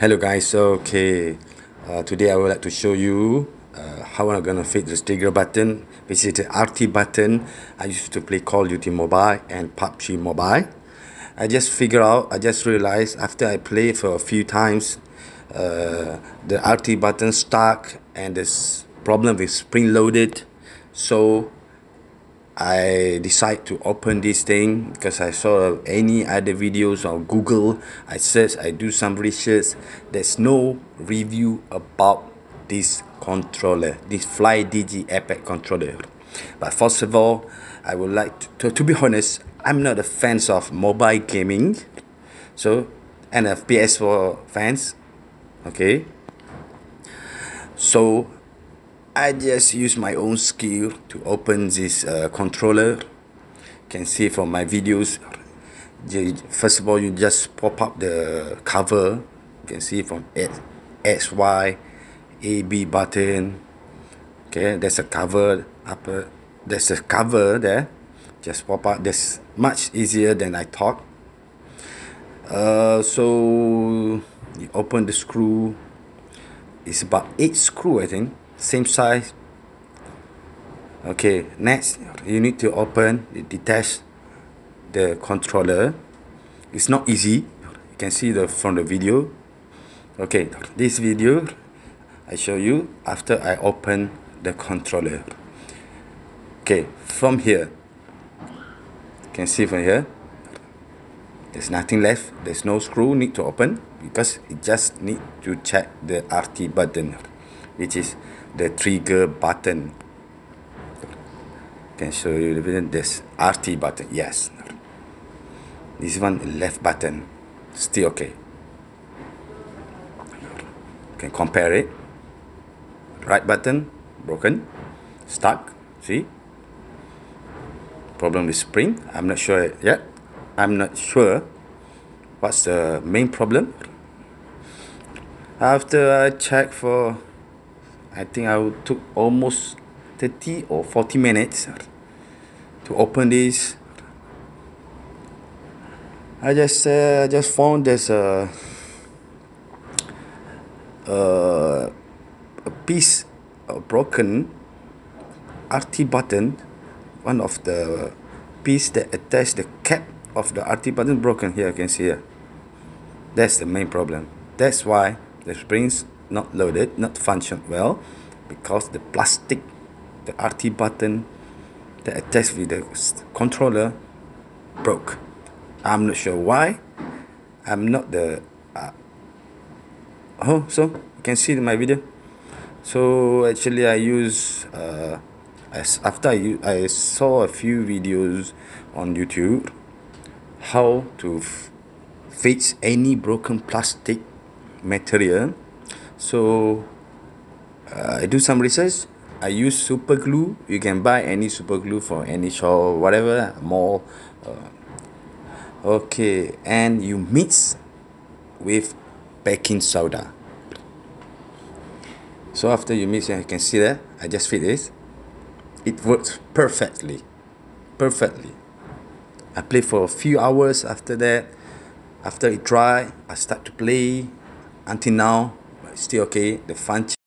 hello guys okay uh, today I would like to show you uh, how I'm gonna fit the trigger button is the RT button I used to play Call Duty Mobile and PUBG Mobile I just figure out I just realized after I play for a few times uh, the RT button stuck and this problem is spring loaded so I decide to open this thing because I saw any other videos on Google. I search, I do some research. There's no review about this controller, this Fly Digi Apex controller. But first of all, I would like to, to, to be honest, I'm not a fan of mobile gaming. So, and a PS4 fans. Okay. So, I just use my own skill to open this uh, controller can see from my videos first of all you just pop up the cover you can see from X, X Y A B button okay there's a cover upper there's a cover there just pop up that's much easier than I thought uh, so you open the screw it's about eight screw I think same size okay next you need to open detach the controller it's not easy you can see the from the video okay this video I show you after I open the controller okay from here you can see from here there's nothing left there's no screw need to open because it just need to check the RT button which is the trigger button can show you this RT button yes this one left button still okay you can compare it right button broken stuck see problem with spring I'm not sure yet I'm not sure what's the main problem after I check for I think I took almost 30 or 40 minutes to open this I just uh, I just found there's a, a, a piece a broken RT button one of the piece that attach the cap of the RT button broken here you can see here that's the main problem that's why the springs not loaded, not function well because the plastic, the RT button that attached with the controller broke. I'm not sure why. I'm not the... Uh, oh, so you can see in my video. So actually I use... Uh, after I, I saw a few videos on YouTube how to fix any broken plastic material so uh, I do some research I use super glue you can buy any super glue for any shop whatever mall uh, okay and you mix with baking soda so after you mix you can see that I just fit this it works perfectly perfectly I play for a few hours after that after it dry I start to play until now still okay the fancy.